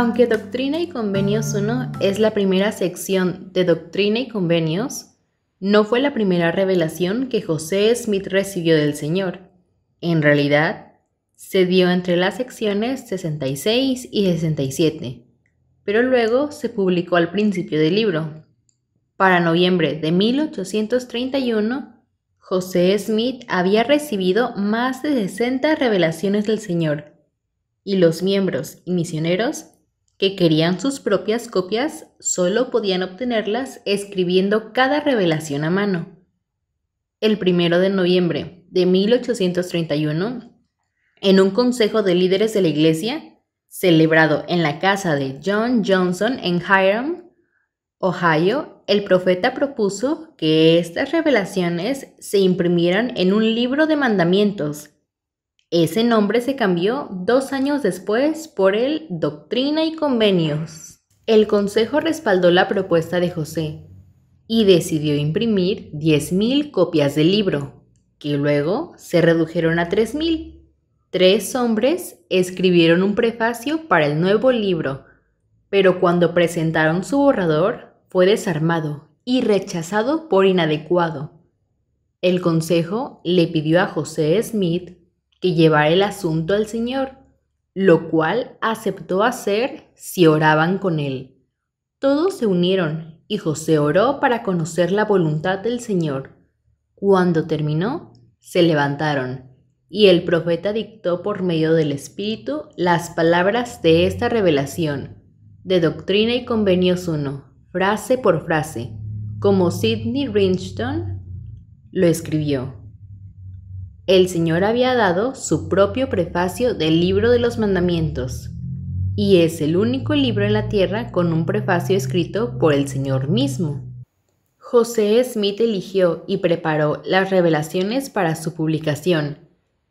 Aunque Doctrina y Convenios 1 es la primera sección de Doctrina y Convenios, no fue la primera revelación que José Smith recibió del Señor. En realidad, se dio entre las secciones 66 y 67, pero luego se publicó al principio del libro. Para noviembre de 1831, José Smith había recibido más de 60 revelaciones del Señor, y los miembros y misioneros que querían sus propias copias solo podían obtenerlas escribiendo cada revelación a mano. El primero de noviembre de 1831, en un consejo de líderes de la Iglesia, celebrado en la casa de John Johnson en Hiram, Ohio, el profeta propuso que estas revelaciones se imprimieran en un libro de mandamientos ese nombre se cambió dos años después por el Doctrina y Convenios. El Consejo respaldó la propuesta de José y decidió imprimir 10.000 copias del libro, que luego se redujeron a 3.000. Tres hombres escribieron un prefacio para el nuevo libro, pero cuando presentaron su borrador fue desarmado y rechazado por inadecuado. El Consejo le pidió a José Smith que llevar el asunto al Señor, lo cual aceptó hacer si oraban con él. Todos se unieron y José oró para conocer la voluntad del Señor. Cuando terminó, se levantaron y el profeta dictó por medio del Espíritu las palabras de esta revelación, de Doctrina y Convenios 1, frase por frase, como Sidney Ringstone lo escribió el Señor había dado su propio prefacio del libro de los mandamientos, y es el único libro en la tierra con un prefacio escrito por el Señor mismo. José Smith eligió y preparó las revelaciones para su publicación,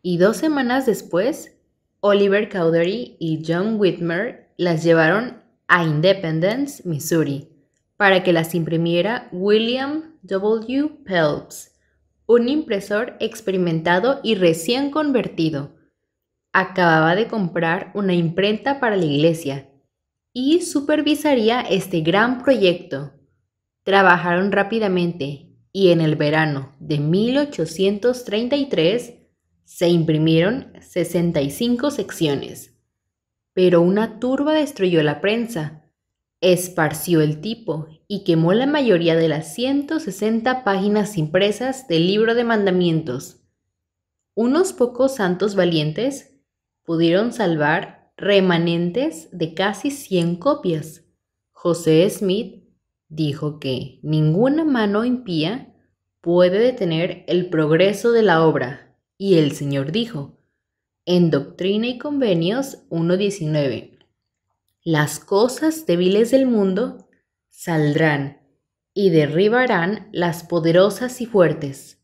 y dos semanas después, Oliver Cowdery y John Whitmer las llevaron a Independence, Missouri, para que las imprimiera William W. Phelps, un impresor experimentado y recién convertido. Acababa de comprar una imprenta para la iglesia y supervisaría este gran proyecto. Trabajaron rápidamente y en el verano de 1833 se imprimieron 65 secciones. Pero una turba destruyó la prensa Esparció el tipo y quemó la mayoría de las 160 páginas impresas del libro de mandamientos. Unos pocos santos valientes pudieron salvar remanentes de casi 100 copias. José Smith dijo que ninguna mano impía puede detener el progreso de la obra. Y el Señor dijo, en Doctrina y Convenios 1.19, las cosas débiles del mundo saldrán y derribarán las poderosas y fuertes.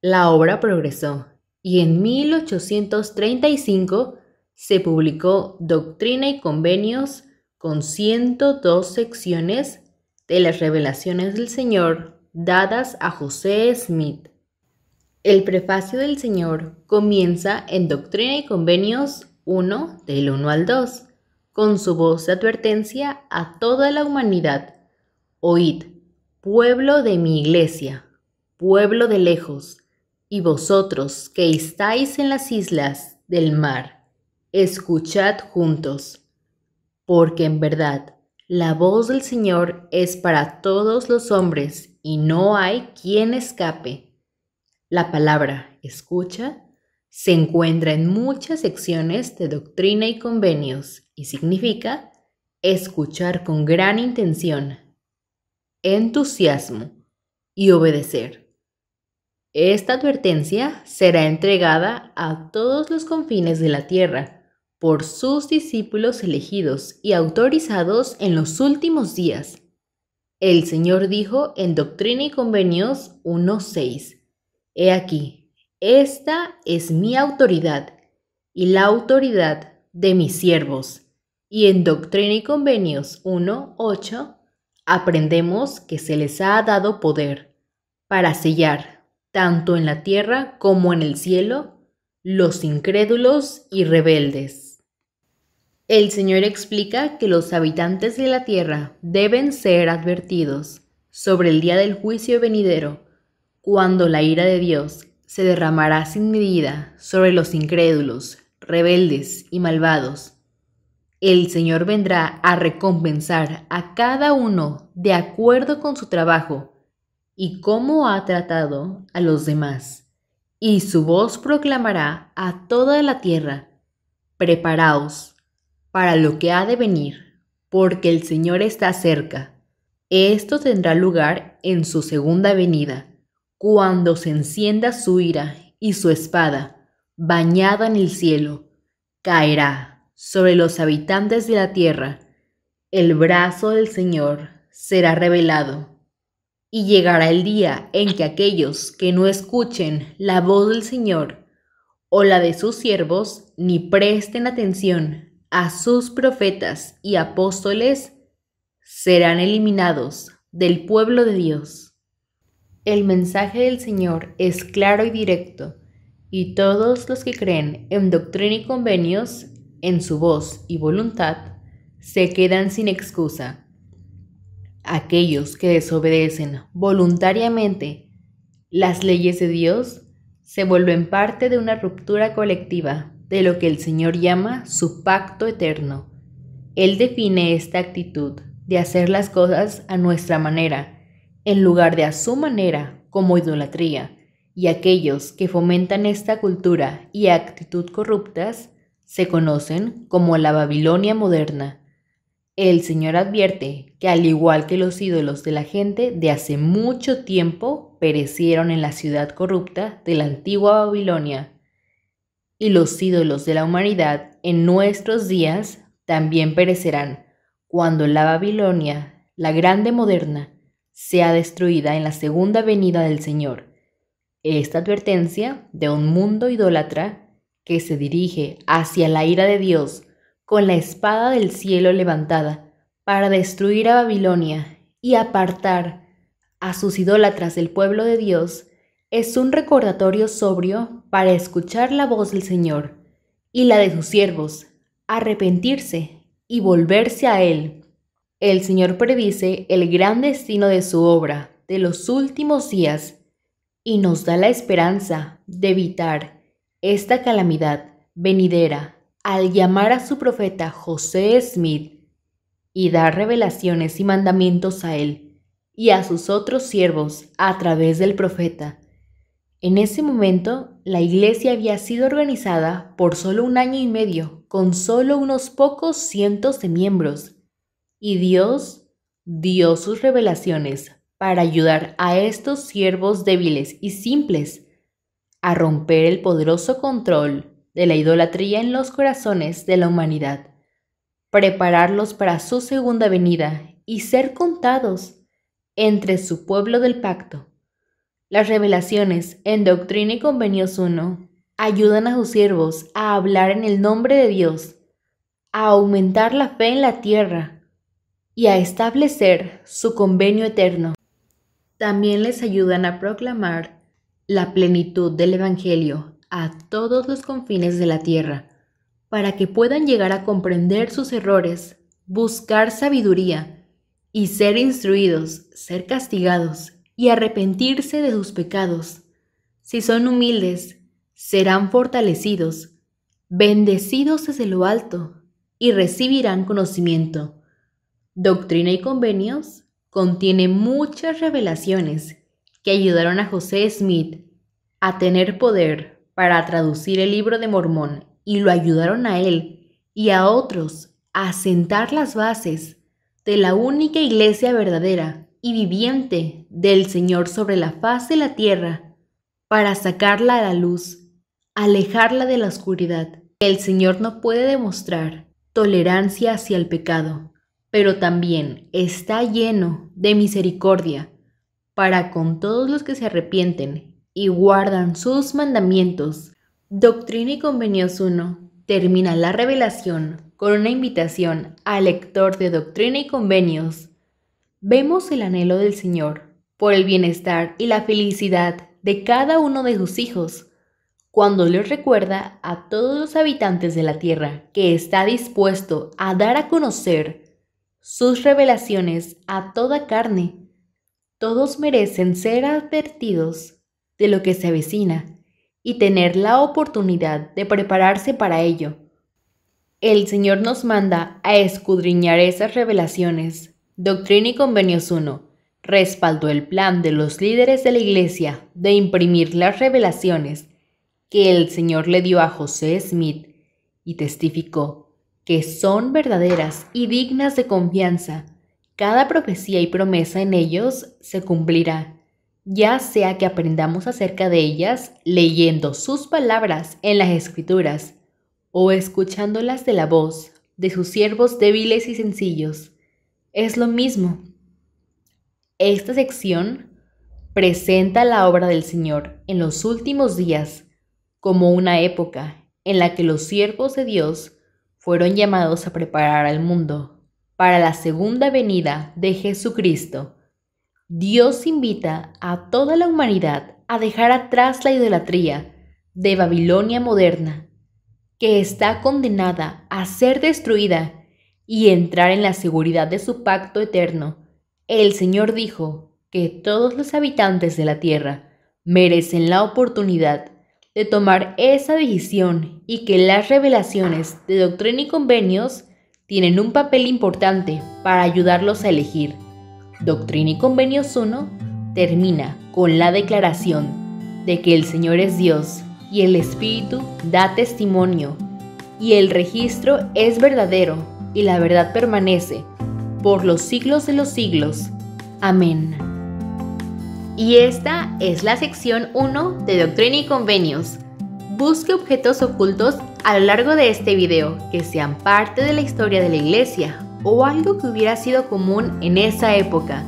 La obra progresó y en 1835 se publicó Doctrina y Convenios con 102 secciones de las revelaciones del Señor dadas a José Smith. El prefacio del Señor comienza en Doctrina y Convenios 1 del 1 al 2 con su voz de advertencia a toda la humanidad. Oíd, pueblo de mi iglesia, pueblo de lejos, y vosotros que estáis en las islas del mar, escuchad juntos, porque en verdad la voz del Señor es para todos los hombres y no hay quien escape. La palabra escucha se encuentra en muchas secciones de doctrina y convenios y significa escuchar con gran intención, entusiasmo y obedecer. Esta advertencia será entregada a todos los confines de la tierra por sus discípulos elegidos y autorizados en los últimos días. El Señor dijo en Doctrina y Convenios 1.6, He aquí, esta es mi autoridad y la autoridad de mis siervos. Y en Doctrina y Convenios 1.8 aprendemos que se les ha dado poder para sellar, tanto en la tierra como en el cielo, los incrédulos y rebeldes. El Señor explica que los habitantes de la tierra deben ser advertidos sobre el día del juicio venidero, cuando la ira de Dios se derramará sin medida sobre los incrédulos, rebeldes y malvados. El Señor vendrá a recompensar a cada uno de acuerdo con su trabajo y cómo ha tratado a los demás. Y su voz proclamará a toda la tierra, preparaos para lo que ha de venir, porque el Señor está cerca. Esto tendrá lugar en su segunda venida cuando se encienda su ira y su espada, bañada en el cielo, caerá sobre los habitantes de la tierra. El brazo del Señor será revelado. Y llegará el día en que aquellos que no escuchen la voz del Señor o la de sus siervos, ni presten atención a sus profetas y apóstoles, serán eliminados del pueblo de Dios. El mensaje del Señor es claro y directo, y todos los que creen en doctrina y convenios, en su voz y voluntad, se quedan sin excusa. Aquellos que desobedecen voluntariamente las leyes de Dios se vuelven parte de una ruptura colectiva de lo que el Señor llama su pacto eterno. Él define esta actitud de hacer las cosas a nuestra manera en lugar de a su manera como idolatría, y aquellos que fomentan esta cultura y actitud corruptas se conocen como la Babilonia moderna. El Señor advierte que al igual que los ídolos de la gente de hace mucho tiempo perecieron en la ciudad corrupta de la antigua Babilonia, y los ídolos de la humanidad en nuestros días también perecerán cuando la Babilonia, la grande moderna, sea destruida en la segunda venida del Señor. Esta advertencia de un mundo idólatra que se dirige hacia la ira de Dios con la espada del cielo levantada para destruir a Babilonia y apartar a sus idólatras del pueblo de Dios es un recordatorio sobrio para escuchar la voz del Señor y la de sus siervos, arrepentirse y volverse a Él el Señor predice el gran destino de su obra de los últimos días y nos da la esperanza de evitar esta calamidad venidera al llamar a su profeta José Smith y dar revelaciones y mandamientos a él y a sus otros siervos a través del profeta. En ese momento, la iglesia había sido organizada por solo un año y medio, con solo unos pocos cientos de miembros, y Dios dio sus revelaciones para ayudar a estos siervos débiles y simples a romper el poderoso control de la idolatría en los corazones de la humanidad, prepararlos para su segunda venida y ser contados entre su pueblo del pacto. Las revelaciones en Doctrina y Convenios 1 ayudan a sus siervos a hablar en el nombre de Dios, a aumentar la fe en la tierra y a establecer su convenio eterno. También les ayudan a proclamar la plenitud del Evangelio a todos los confines de la tierra, para que puedan llegar a comprender sus errores, buscar sabiduría y ser instruidos, ser castigados y arrepentirse de sus pecados. Si son humildes, serán fortalecidos, bendecidos desde lo alto y recibirán conocimiento Doctrina y Convenios contiene muchas revelaciones que ayudaron a José Smith a tener poder para traducir el libro de Mormón y lo ayudaron a él y a otros a sentar las bases de la única iglesia verdadera y viviente del Señor sobre la faz de la tierra para sacarla a la luz, alejarla de la oscuridad. El Señor no puede demostrar tolerancia hacia el pecado pero también está lleno de misericordia para con todos los que se arrepienten y guardan sus mandamientos. Doctrina y Convenios 1 termina la revelación con una invitación al lector de Doctrina y Convenios. Vemos el anhelo del Señor por el bienestar y la felicidad de cada uno de sus hijos, cuando les recuerda a todos los habitantes de la tierra que está dispuesto a dar a conocer sus revelaciones a toda carne, todos merecen ser advertidos de lo que se avecina y tener la oportunidad de prepararse para ello. El Señor nos manda a escudriñar esas revelaciones. Doctrina y Convenios 1 respaldó el plan de los líderes de la Iglesia de imprimir las revelaciones que el Señor le dio a José Smith y testificó que son verdaderas y dignas de confianza. Cada profecía y promesa en ellos se cumplirá, ya sea que aprendamos acerca de ellas leyendo sus palabras en las escrituras o escuchándolas de la voz de sus siervos débiles y sencillos. Es lo mismo. Esta sección presenta la obra del Señor en los últimos días como una época en la que los siervos de Dios fueron llamados a preparar al mundo para la segunda venida de Jesucristo. Dios invita a toda la humanidad a dejar atrás la idolatría de Babilonia moderna, que está condenada a ser destruida y entrar en la seguridad de su pacto eterno. El Señor dijo que todos los habitantes de la tierra merecen la oportunidad de tomar esa decisión y que las revelaciones de doctrina y convenios tienen un papel importante para ayudarlos a elegir. Doctrina y Convenios 1 termina con la declaración de que el Señor es Dios y el Espíritu da testimonio y el registro es verdadero y la verdad permanece por los siglos de los siglos. Amén y esta es la sección 1 de Doctrina y Convenios. Busque objetos ocultos a lo largo de este video que sean parte de la historia de la iglesia o algo que hubiera sido común en esa época.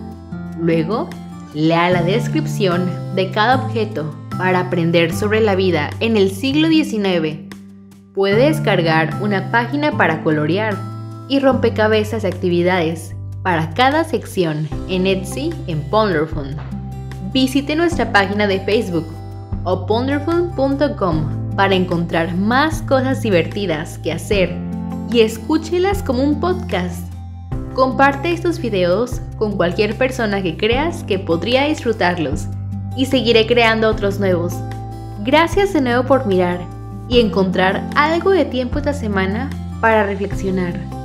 Luego, lea la descripción de cada objeto para aprender sobre la vida en el siglo XIX. Puede descargar una página para colorear y rompecabezas de actividades para cada sección en Etsy en Ponderfund visite nuestra página de Facebook o ponderful.com para encontrar más cosas divertidas que hacer y escúchelas como un podcast. Comparte estos videos con cualquier persona que creas que podría disfrutarlos y seguiré creando otros nuevos. Gracias de nuevo por mirar y encontrar algo de tiempo esta semana para reflexionar.